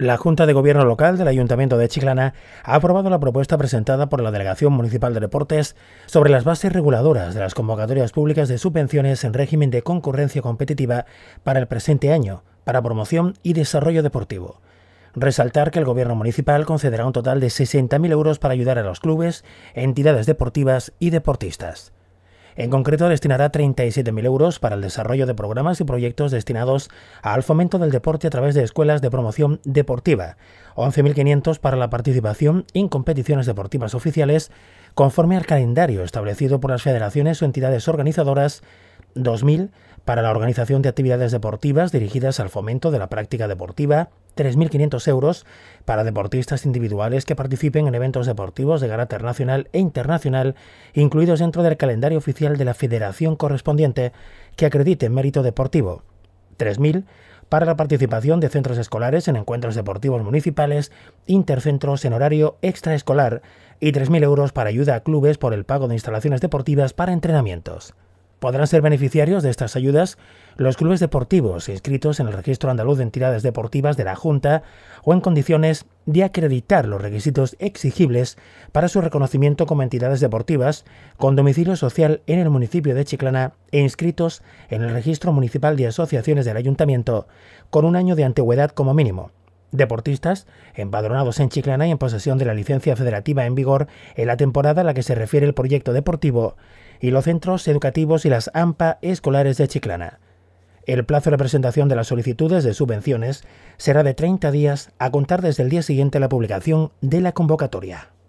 La Junta de Gobierno Local del Ayuntamiento de Chiclana ha aprobado la propuesta presentada por la Delegación Municipal de Deportes sobre las bases reguladoras de las convocatorias públicas de subvenciones en régimen de concurrencia competitiva para el presente año, para promoción y desarrollo deportivo. Resaltar que el Gobierno Municipal concederá un total de 60.000 euros para ayudar a los clubes, entidades deportivas y deportistas. En concreto, destinará 37.000 euros para el desarrollo de programas y proyectos destinados al fomento del deporte a través de escuelas de promoción deportiva, 11.500 para la participación en competiciones deportivas oficiales, conforme al calendario establecido por las federaciones o entidades organizadoras, 2.000 para la organización de actividades deportivas dirigidas al fomento de la práctica deportiva, 3.500 euros para deportistas individuales que participen en eventos deportivos de carácter nacional e internacional, incluidos dentro del calendario oficial de la federación correspondiente que acredite mérito deportivo. 3.000 para la participación de centros escolares en encuentros deportivos municipales, intercentros en horario extraescolar y 3.000 euros para ayuda a clubes por el pago de instalaciones deportivas para entrenamientos. Podrán ser beneficiarios de estas ayudas los clubes deportivos inscritos en el Registro Andaluz de Entidades Deportivas de la Junta o en condiciones de acreditar los requisitos exigibles para su reconocimiento como entidades deportivas con domicilio social en el municipio de Chiclana e inscritos en el Registro Municipal de Asociaciones del Ayuntamiento con un año de antigüedad como mínimo deportistas empadronados en Chiclana y en posesión de la licencia federativa en vigor en la temporada a la que se refiere el proyecto deportivo y los centros educativos y las AMPA escolares de Chiclana. El plazo de presentación de las solicitudes de subvenciones será de 30 días a contar desde el día siguiente a la publicación de la convocatoria.